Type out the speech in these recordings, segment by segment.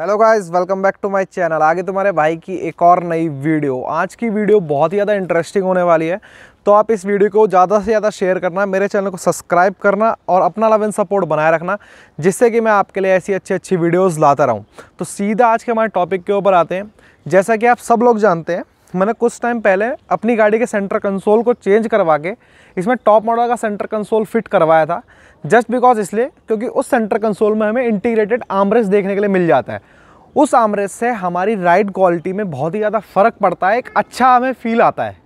hello guys welcome back to my channel आगे तुम्हारे भाई की एक और नई वीडियो आज की वीडियो बहुत ही ज़्यादा इंटरेस्टिंग होने वाली है तो आप इस वीडियो को ज़्यादा से ज़्यादा शेयर करना मेरे चैनल को सब्सक्राइब करना और अपना लव एंड सपोर्ट बनाए रखना जिससे कि मैं आपके लिए ऐसी अच्छी अच्छी वीडियोज़ लाता रहूँ तो सीधा आज के हमारे टॉपिक के ऊपर आते हैं जैसा कि आप सब लोग जानते हैं मैंने कुछ टाइम पहले अपनी गाड़ी के सेंटर कंसोल को चेंज करवा के इसमें टॉप मॉडल का सेंटर कंसोल फिट करवाया था जस्ट बिकॉज इसलिए क्योंकि उस सेंटर कंसोल में हमें इंटीग्रेटेड आमरेस देखने के लिए मिल जाता है उस आमरेस से हमारी राइड क्वालिटी में बहुत ही ज़्यादा फ़र्क पड़ता है एक अच्छा हमें फील आता है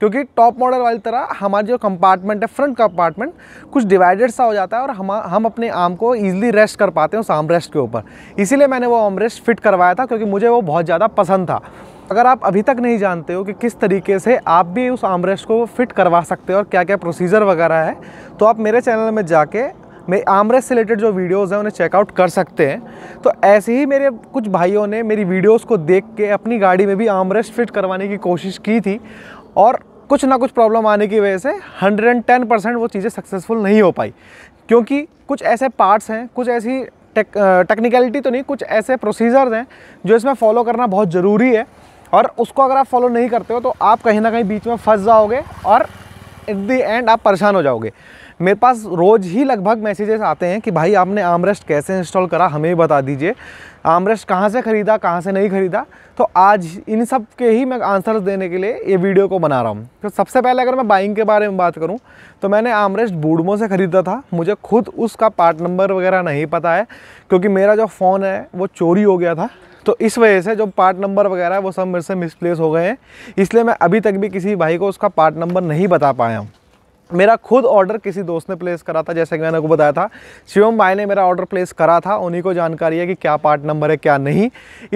क्योंकि टॉप मॉडल वाली तरह हमारा जो कंपार्टमेंट है फ्रंट कंपार्टमेंट कुछ डिवाइडेड सा हो जाता है और हम हम अपने आम को ईजिली रेस्ट कर पाते हैं उस आम रेस्ट के ऊपर इसीलिए मैंने वो आम रेस्ट फिट करवाया था क्योंकि मुझे वो बहुत ज़्यादा पसंद था अगर आप अभी तक नहीं जानते हो कि किस तरीके से आप भी उस आमरेस्ट को फिट करवा सकते हो और क्या क्या प्रोसीजर वगैरह है तो आप मेरे चैनल में जाके मेरे आमरेस्ट से रिलेटेड जो वीडियोज़ हैं उन्हें चेकआउट कर सकते हैं तो ऐसे ही मेरे कुछ भाइयों ने मेरी वीडियोज़ को देख के अपनी गाड़ी में भी आमरेस्ट फिट करवाने की कोशिश की थी और कुछ ना कुछ प्रॉब्लम आने की वजह से 110 परसेंट वो चीज़ें सक्सेसफुल नहीं हो पाई क्योंकि कुछ ऐसे पार्ट्स हैं कुछ ऐसी टेक्निकलिटी तो नहीं कुछ ऐसे प्रोसीजर्स हैं जो इसमें फॉलो करना बहुत ज़रूरी है और उसको अगर आप फॉलो नहीं करते हो तो आप कहीं ना कहीं बीच में फंस जाओगे और एट दी एंड आप परेशान हो जाओगे मेरे पास रोज़ ही लगभग मैसेजेस आते हैं कि भाई आपने आमरेस्ट कैसे इंस्टॉल करा हमें बता दीजिए आमरेस्ट कहाँ से ख़रीदा कहाँ से नहीं ख़रीदा तो आज इन सब के ही मैं आंसर्स देने के लिए ये वीडियो को बना रहा हूँ तो सबसे पहले अगर मैं बाइंग के बारे में बात करूँ तो मैंने आमरेस्ट बूडमो से ख़रीदा था मुझे खुद उसका पार्ट नंबर वगैरह नहीं पता है क्योंकि मेरा जो फ़ोन है वो चोरी हो गया था तो इस वजह से जो पार्ट नंबर वगैरह है वो सब मेरे से मिसप्लेस हो गए हैं इसलिए मैं अभी तक भी किसी भाई को उसका पार्ट नंबर नहीं बता पाया हूँ मेरा खुद ऑर्डर किसी दोस्त ने प्लेस करा था जैसे कि मैंने आपको बताया था शिवम भाई ने मेरा ऑर्डर प्लेस करा था उन्हीं को जानकारी है कि क्या पार्ट नंबर है क्या नहीं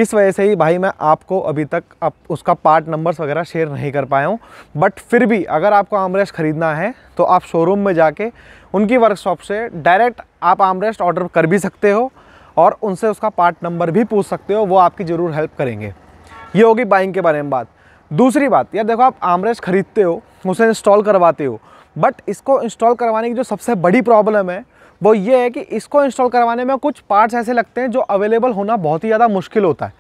इस वजह से ही भाई मैं आपको अभी तक आप उसका पार्ट नंबर्स वगैरह शेयर नहीं कर पाया हूँ बट फिर भी अगर आपको आमरेस्ट ख़रीदना है तो आप शोरूम में जाके उनकी वर्कशॉप से डायरेक्ट आप आमरेस्ट ऑर्डर कर भी सकते हो और उनसे उसका पार्ट नंबर भी पूछ सकते हो वो आपकी ज़रूर हेल्प करेंगे ये होगी बाइंग के बारे में बात दूसरी बात यार देखो आप आमरेज ख़रीदते हो उसे इंस्टॉल करवाते हो बट इसको इंस्टॉल करवाने की जो सबसे बड़ी प्रॉब्लम है वो ये है कि इसको इंस्टॉल करवाने में कुछ पार्ट्स ऐसे लगते हैं जो अवेलेबल होना बहुत ही ज़्यादा मुश्किल होता है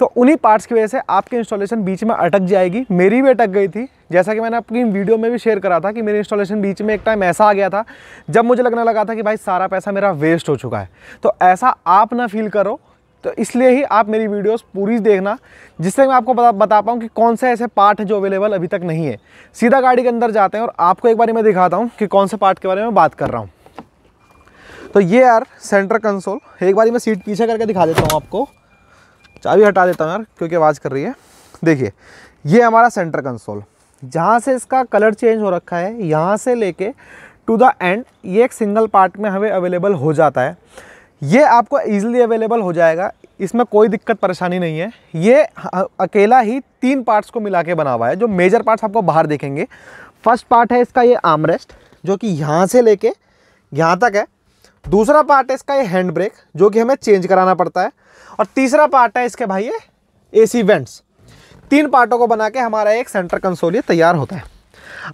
तो उन्हीं पार्ट्स की वजह से आपकी इंस्टॉलेशन बीच में अटक जाएगी मेरी भी अटक गई थी जैसा कि मैंने अपनी वीडियो में भी शेयर करा था कि मेरी इंस्टॉलेशन बीच में एक टाइम ऐसा आ गया था जब मुझे लगने लगा था कि भाई सारा पैसा मेरा वेस्ट हो चुका है तो ऐसा आप ना फील करो तो इसलिए ही आप मेरी वीडियोस पूरी देखना जिससे मैं आपको बता बता पाऊँ कि कौन से ऐसे पार्ट हैं जो अवेलेबल अभी तक नहीं है सीधा गाड़ी के अंदर जाते हैं और आपको एक बार मैं दिखाता हूँ कि कौन से पार्ट के बारे में बात कर रहा हूँ तो ये यार सेंटर कंसोल एक बार मैं सीट पीछे करके दिखा देता हूँ आपको चाबी तो हटा देता हूँ यार क्योंकि आवाज़ कर रही है देखिए ये हमारा सेंटर कंसोल जहाँ से इसका कलर चेंज हो रखा है यहाँ से लेके टू द एंड ये एक सिंगल पार्ट में हमें अवेलेबल हो जाता है ये आपको ईजिली अवेलेबल हो जाएगा इसमें कोई दिक्कत परेशानी नहीं है ये अकेला ही तीन पार्ट्स को मिला के बना हुआ है जो मेजर पार्ट्स आपको बाहर देखेंगे फर्स्ट पार्ट है इसका ये आमरेस्ट जो कि यहाँ से लेके यहाँ तक है दूसरा पार्ट है इसका ये हैंड ब्रेक जो कि हमें चेंज कराना पड़ता है और तीसरा पार्ट है इसके भाई ये ए सी वेंट्स तीन पार्टों को बना के हमारा एक सेंटर कंसोल ये तैयार होता है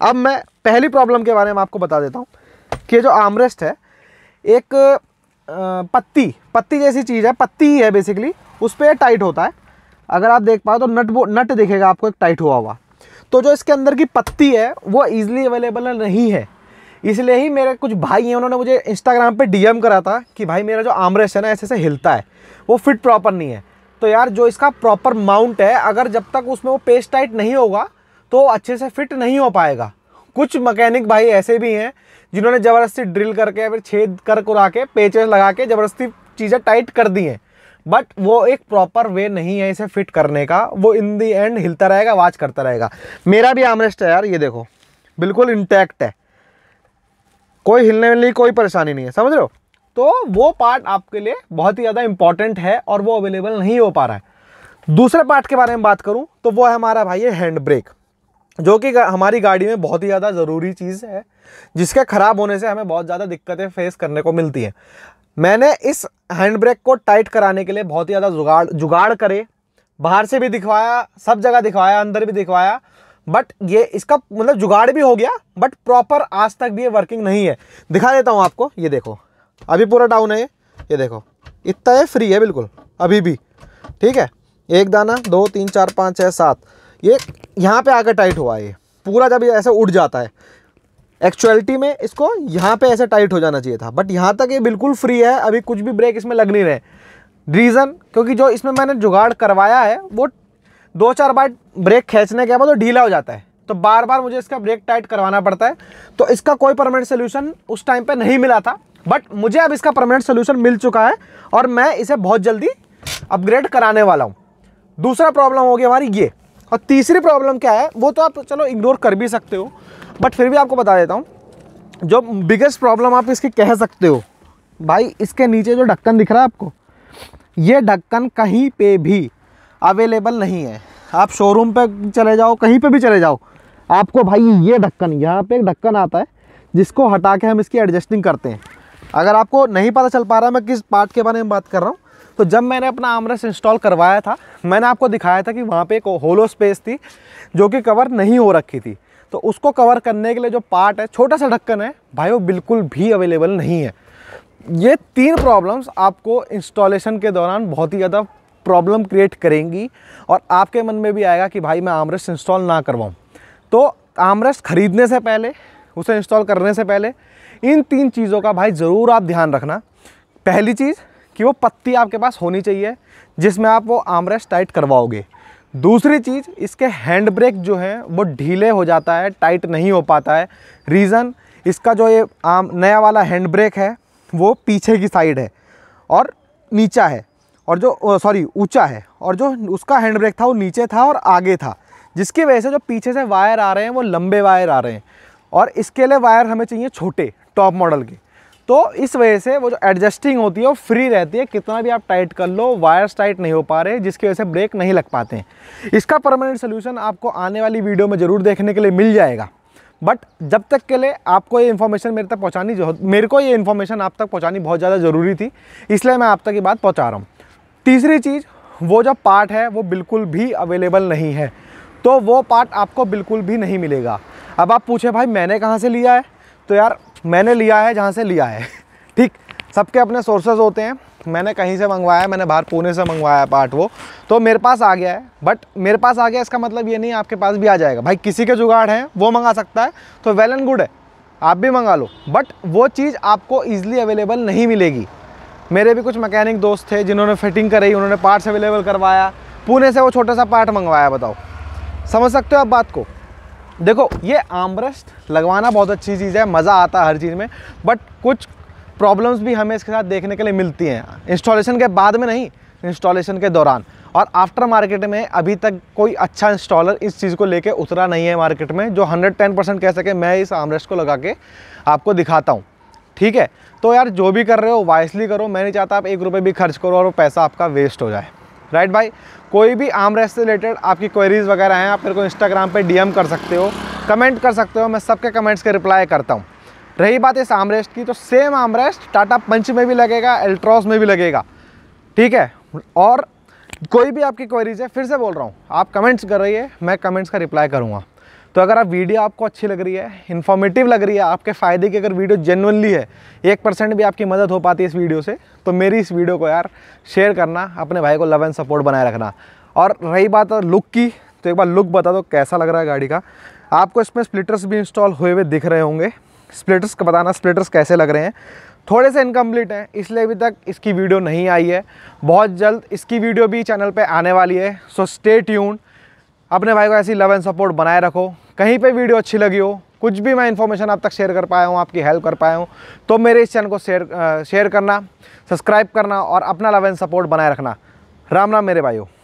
अब मैं पहली प्रॉब्लम के बारे में आपको बता देता हूँ कि जो आमरेस्ट है एक पत्ती पत्ती जैसी चीज़ है पत्ती ही है बेसिकली उस पर टाइट होता है अगर आप देख पाओ तो नट वो नट दिखेगा आपको एक टाइट हुआ हुआ तो जो इसके अंदर की पत्ती है वो ईजिली अवेलेबल नहीं है इसलिए ही मेरे कुछ भाई हैं उन्होंने मुझे इंस्टाग्राम पे डीएम करा था कि भाई मेरा जो आमरेस है ना ऐसे ऐसे हिलता है वो फिट प्रॉपर नहीं है तो यार जो इसका प्रॉपर माउंट है अगर जब तक उसमें वो पेस्ट टाइट नहीं होगा तो अच्छे से फिट नहीं हो पाएगा कुछ मकैनिक भाई ऐसे भी हैं जिन्होंने ज़बरदस्ती ड्रिल करके फिर छेद कर करा के पेच लगा के ज़बरदस्ती चीज़ें टाइट कर दी हैं बट वो एक प्रॉपर वे नहीं है इसे फिट करने का वो इन दी एंड हिलता रहेगा वाच करता रहेगा मेरा भी आमरेस्ट है यार ये देखो बिल्कुल इंटैक्ट है कोई हिलने की कोई परेशानी नहीं है समझ रहे हो तो वो पार्ट आपके लिए बहुत ही ज़्यादा इंपॉर्टेंट है और वो अवेलेबल नहीं हो पा रहा है दूसरे पार्ट के बारे में बात करूँ तो वो है हमारा भाई है हैंड ब्रेक जो कि हमारी गाड़ी में बहुत ही ज़्यादा ज़रूरी चीज़ है जिसके ख़राब होने से हमें बहुत ज़्यादा दिक्कतें फेस करने को मिलती हैं मैंने इस हैंड ब्रेक को टाइट कराने के लिए बहुत ही ज़्यादा जुगाड़ जुगाड़ करे बाहर से भी दिखवाया सब जगह दिखवाया अंदर भी दिखवाया बट ये इसका मतलब जुगाड़ भी हो गया बट प्रॉपर आज तक भी ये वर्किंग नहीं है दिखा देता हूँ आपको ये देखो अभी पूरा डाउन है ये ये देखो इतना है फ्री है बिल्कुल अभी भी ठीक है एक दाना दो तीन चार पाँच छः सात ये यहाँ पे आकर टाइट हुआ है ये पूरा जब ऐसे उड़ जाता है एक्चुअलिटी में इसको यहाँ पे ऐसे टाइट हो जाना चाहिए था बट यहाँ तक ये बिल्कुल फ्री है अभी कुछ भी ब्रेक इसमें लग नहीं रहे रीज़न क्योंकि जो इसमें मैंने जुगाड़ करवाया है वो दो चार बार ब्रेक खींचने के बाद वो ढीला हो जाता है तो बार बार मुझे इसका ब्रेक टाइट करवाना पड़ता है तो इसका कोई परमानेंट सोल्यूशन उस टाइम पर नहीं मिला था बट मुझे अब इसका परमानेंट सोल्यूशन मिल चुका है और मैं इसे बहुत जल्दी अपग्रेड कराने वाला हूँ दूसरा प्रॉब्लम होगी हमारी ये और तीसरी प्रॉब्लम क्या है वो तो आप चलो इग्नोर कर भी सकते हो बट फिर भी आपको बता देता हूँ जो बिगेस्ट प्रॉब्लम आप इसकी कह सकते हो भाई इसके नीचे जो ढक्कन दिख रहा है आपको ये ढक्कन कहीं पे भी अवेलेबल नहीं है आप शोरूम पे चले जाओ कहीं पे भी चले जाओ आपको भाई ये ढक्कन यहाँ पे एक ढक्कन आता है जिसको हटा के हम इसकी एडजस्टिंग करते हैं अगर आपको नहीं पता चल पा रहा है मैं किस पार्ट के बारे में बात कर रहा हूँ तो जब मैंने अपना आमरस इंस्टॉल करवाया था मैंने आपको दिखाया था कि वहाँ पर एक होलो स्पेस थी जो कि कवर नहीं हो रखी थी तो उसको कवर करने के लिए जो पार्ट है छोटा सा ढक्कन है भाई वो बिल्कुल भी अवेलेबल नहीं है ये तीन प्रॉब्लम्स आपको इंस्टॉलेशन के दौरान बहुत ही ज़्यादा प्रॉब्लम क्रिएट करेंगी और आपके मन में भी आएगा कि भाई मैं आमरस इंस्टॉल ना करवाऊँ तो आमरस ख़रीदने से पहले उसे इंस्टॉल करने से पहले इन तीन चीज़ों का भाई ज़रूर आप ध्यान रखना पहली चीज़ कि वो पत्ती आपके पास होनी चाहिए जिसमें आप वो आमरेस टाइट करवाओगे दूसरी चीज़ इसके हैंड ब्रेक जो है वो ढीले हो जाता है टाइट नहीं हो पाता है रीज़न इसका जो ये आम नया वाला हैंड ब्रेक है वो पीछे की साइड है और नीचा है और जो सॉरी ऊंचा है और जो उसका हैंड ब्रेक था वो नीचे था और आगे था जिसकी वजह से जो पीछे से वायर आ रहे हैं वो लंबे वायर आ रहे हैं और इसके लिए वायर हमें चाहिए छोटे टॉप मॉडल के तो इस वजह से वो जो एडजस्टिंग होती है वो फ्री रहती है कितना भी आप टाइट कर लो वायर्स टाइट नहीं हो पा रहे जिसकी वजह से ब्रेक नहीं लग पाते हैं इसका परमानेंट सोल्यूशन आपको आने वाली वीडियो में ज़रूर देखने के लिए मिल जाएगा बट जब तक के लिए आपको ये इन्फॉर्मेशन मेरे तक पहुँचानी मेरे को ये इन्फॉर्मेशन आप तक पहुँचानी बहुत ज़्यादा ज़रूरी थी इसलिए मैं आप तक ये बात पहुँचा रहा हूँ तीसरी चीज़ वो जो पार्ट है वो बिल्कुल भी अवेलेबल नहीं है तो वो पार्ट आपको बिल्कुल भी नहीं मिलेगा अब आप पूछे भाई मैंने कहाँ से लिया है तो यार मैंने लिया है जहाँ से लिया है ठीक सबके अपने सोर्सेज होते हैं मैंने कहीं से मंगवाया है मैंने बाहर पुणे से मंगवाया है पार्ट वो तो मेरे पास आ गया है बट मेरे पास आ गया इसका मतलब ये नहीं आपके पास भी आ जाएगा भाई किसी के जुगाड़ हैं वो मंगा सकता है तो वेल एंड गुड है आप भी मंगा लो बट वो चीज़ आपको ईजिली अवेलेबल नहीं मिलेगी मेरे भी कुछ मैकेनिक दोस्त थे जिन्होंने फिटिंग कराई उन्होंने पार्ट्स अवेलेबल करवाया पुणे से वो छोटा सा पार्ट मंगवाया बताओ समझ सकते हो आप बात को देखो ये आमब्रस्ट लगवाना बहुत अच्छी चीज़ है मज़ा आता है हर चीज़ में बट कुछ प्रॉब्लम्स भी हमें इसके साथ देखने के लिए मिलती हैं इंस्टॉलेशन के बाद में नहीं इंस्टॉलेशन के दौरान और आफ्टर मार्केट में अभी तक कोई अच्छा इंस्टॉलर इस चीज़ को लेके उतरा नहीं है मार्केट में जो 110 परसेंट कह सके मैं इस आमरेस्ट को लगा के आपको दिखाता हूँ ठीक है तो यार जो भी कर रहे हो वाइसली करो मैं नहीं चाहता आप एक रुपये भी खर्च करो और वो पैसा आपका वेस्ट हो जाए राइट भाई कोई भी आम रेस्ट से रिलेटेड आपकी क्वेरीज वगैरह हैं आप मेरे को इंस्टाग्राम पे डीएम कर सकते हो कमेंट कर सकते हो मैं सबके कमेंट्स के रिप्लाई करता हूँ रही बात इस आमरेस्ट की तो सेम आमरेस्ट टाटा पंच में भी लगेगा एल्ट्रॉस में भी लगेगा ठीक है और कोई भी आपकी क्वेरीज है फिर से बोल रहा हूँ आप कमेंट्स कर रही है मैं कमेंट्स का रिप्लाई करूँगा तो अगर आप वीडियो आपको अच्छी लग रही है इन्फॉर्मेटिव लग रही है आपके फ़ायदे की अगर वीडियो जेनवनली है एक परसेंट भी आपकी मदद हो पाती है इस वीडियो से तो मेरी इस वीडियो को यार शेयर करना अपने भाई को लव एंड सपोर्ट बनाए रखना और रही बात लुक की तो एक बार लुक बता दो कैसा लग रहा है गाड़ी का आपको इसमें स्प्लिटर्स भी इंस्टॉल हुए हुए दिख रहे होंगे स्प्लिटर्स का बताना स्प्लिटर्स कैसे लग रहे हैं थोड़े से इनकम्प्लीट हैं इसलिए अभी तक इसकी वीडियो नहीं आई है बहुत जल्द इसकी वीडियो भी चैनल पे आने वाली है सो स्टे ट्यून्ड अपने भाई को ऐसी लव एंड सपोर्ट बनाए रखो कहीं पे वीडियो अच्छी लगी हो कुछ भी मैं इन्फॉर्मेशन आप तक शेयर कर पाया हूँ आपकी हेल्प कर पाया हूँ तो मेरे इस चैनल को शेयर शेयर करना सब्सक्राइब करना और अपना लव एंड सपोर्ट बनाए रखना राम राम मेरे भाइयों